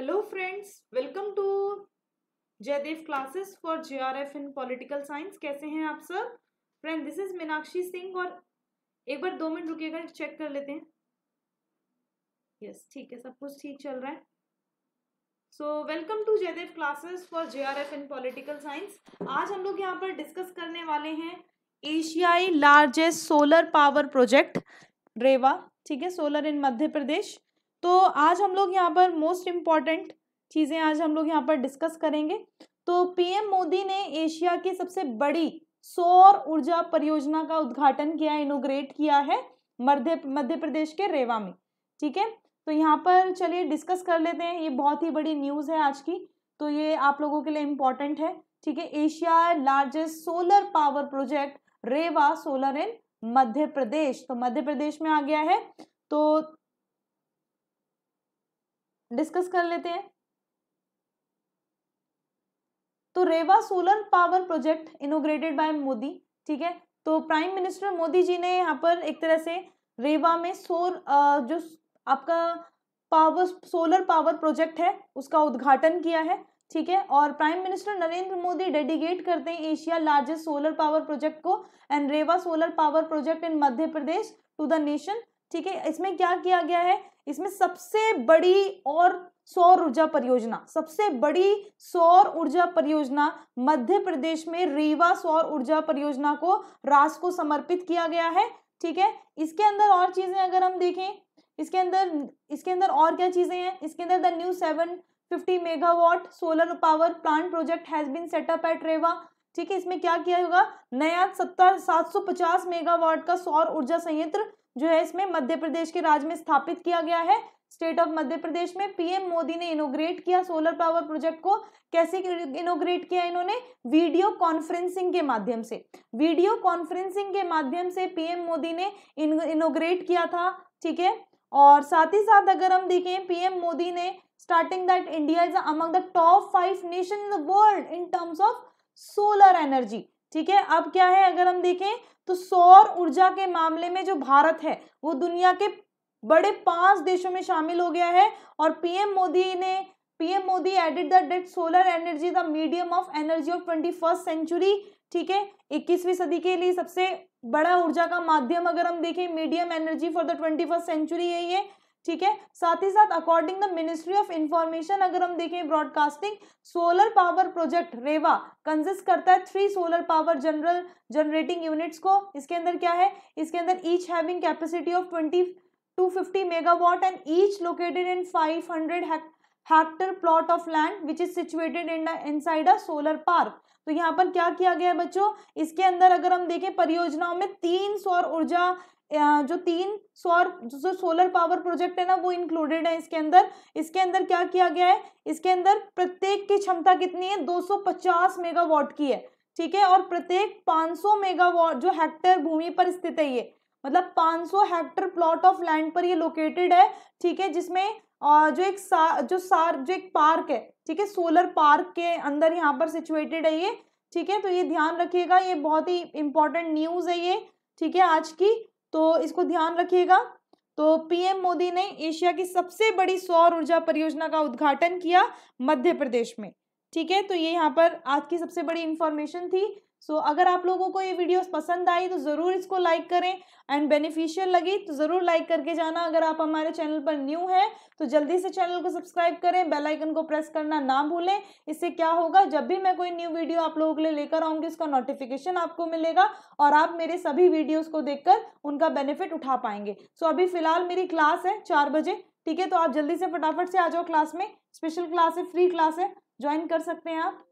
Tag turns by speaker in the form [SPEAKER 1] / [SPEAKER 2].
[SPEAKER 1] hello friends welcome to Jaidev classes for JRF in political science कैसे हैं आप सब friend this is Meenakshi Singh और एक बार दो मिनट रुकिएगा चेक कर लेते हैं यस yes, ठीक है सब कुछ ठीक चल रहा है so welcome to Jaidev classes for JRF in political science आज हम लोग यहाँ पर डिस्कस करने वाले हैं एशियाई largest solar power project Rewa ठीक है सोलर इन मध्य प्रदेश तो आज हम लोग यहाँ पर मोस्ट इम्पॉर्टेंट चीज़ें आज हम लोग यहाँ पर डिस्कस करेंगे तो पीएम मोदी ने एशिया की सबसे बड़ी सौर ऊर्जा परियोजना का उद्घाटन किया इनोग्रेट किया है मध्य मध्य प्रदेश के रेवा में ठीक है तो यहाँ पर चलिए डिस्कस कर लेते हैं ये बहुत ही बड़ी न्यूज़ है आज की तो ये आप लोगों के लिए इम्पॉर्टेंट है ठीक है Asia largest solar power project Rewa solar in Madhya Pradesh तो मध्य प्रदेश में आ गया है तो डिस्कस कर लेते हैं तो Rewa solar power project inaugurated by Modi ठीक है तो प्राइम मिनिस्टर मोदी जी ने यहाँ पर एक तरह से रेवा में सोर जो आपका पावर सोलर पावर प्रोजेक्ट है उसका उद्घाटन किया है ठीक है और prime minister Narendra Modi dedicate करते हैं Asia largest solar power project को and Rewa solar power project in Madhya Pradesh to the nation ठीक है इसमें क्या किया गया है इसमें सबसे बड़ी और सौर ऊर्जा परियोजना सबसे बड़ी सौर ऊर्जा परियोजना मध्य प्रदेश में रीवा सौर ऊर्जा परियोजना को राष्ट्र को समर्पित किया गया है ठीक है इसके अंदर और चीजें अगर हम देखें इसके अंदर इसके अंदर और क्या चीजें हैं इसके अंदर the new seven fifty megawatt solar power plant project has been set up at Rewa ठीक है इसमें क्या किया होगा नया सत्तर सात सौ पचास मेगावाट का सौर ऊर्जा संयंत्र जो है इसमें मध्य प्रदेश के राज्य में स्थापित किया गया है स्टेट ऑफ मध्य प्रदेश में पीएम मोदी ने इनोग्रेट किया सोलर पावर प्रोजेक्ट को कैसे इनोग्रेट किया इन्होंने वीडियो कॉन्फ्रेंसिंग के माध्यम से वीडियो कॉन्फ्रेंसिंग के माध्यम से पीएम मोदी ने इनोग्रेट किया था ठीक है और साथ ही साथ अगर हम देखें पीएम मोदी ने starting that India is among the top five nation in the world in terms of solar energy ठीक है अब क्या है अगर हम देखें तो सौर ऊर्जा के मामले में जो भारत है वो दुनिया के बड़े पांच देशों में शामिल हो गया है और पीएम मोदी ने PM Modi added the that solar energy the medium of energy of twenty first century ठीक है इक्कीसवीं सदी के लिए सबसे बड़ा ऊर्जा का माध्यम अगर हम देखें medium energy for the twenty first century है ये ठीक है साथ ही साथ according the ministry of information अगर हम देखें broadcasting solar power project Rewa consist करता है three solar power general generating units को इसके अंदर क्या है इसके अंदर each having capacity of twenty two fifty megawatt and each located in five hundred hectare plot of land which is situated in in side a solar park तो यहाँ पर क्या किया गया है बच्चों इसके अंदर अगर हम देखें परियोजनाओं में तीन सौर ऊर्जा जो तीन सौर जो सोलर पावर प्रोजेक्ट है ना वो इंक्लूडेड है इसके अंदर इसके अंदर क्या किया गया है इसके अंदर प्रत्येक की क्षमता कितनी है 250 मेगावाट की है ठीक है और प्रत्येक 500 मेगावाट जो हेक्टर भूमि पर स्थित है ये मतलब 500 हेक्टर प्लॉट ऑफ लैंड पर ये लोकेटेड है ठीक है जिसमें जो एक सार जो सार जो एक पार्क है ठीक है सोलर पार्क के अंदर यहाँ पर सिचुएटेड है ये ठीक है तो ये ध्यान रखिएगा ये बहुत ही इंपॉर्टेंट न्यूज़ है ये ठीक है आज की तो इसको ध्यान रखिएगा तो पीएम मोदी ने एशिया की सबसे बड़ी सौर ऊर्जा परियोजना का उद्घाटन किया मध्य प्रदेश में ठीक है तो ये यहाँ पर आज की सबसे बड़ी इंफॉर्मेशन थी सो so, अगर आप लोगों को ये वीडियोस पसंद आई तो ज़रूर इसको लाइक करें एंड बेनिफिशियल लगी तो ज़रूर लाइक करके जाना अगर आप हमारे चैनल पर न्यू हैं तो जल्दी से चैनल को सब्सक्राइब करें बेल आइकन को प्रेस करना ना भूलें इससे क्या होगा जब भी मैं कोई न्यू वीडियो आप लोगों के लिए लेकर आऊँगी उसका नोटिफिकेशन आपको मिलेगा और आप मेरे सभी वीडियोज़ को कर उनका बेनिफिट उठा पाएंगे सो so, अभी फ़िलहाल मेरी क्लास है चार बजे ठीक है तो आप जल्दी से फटाफट से आ जाओ क्लास में स्पेशल क्लास है फ्री क्लास है ज्वाइन कर सकते हैं आप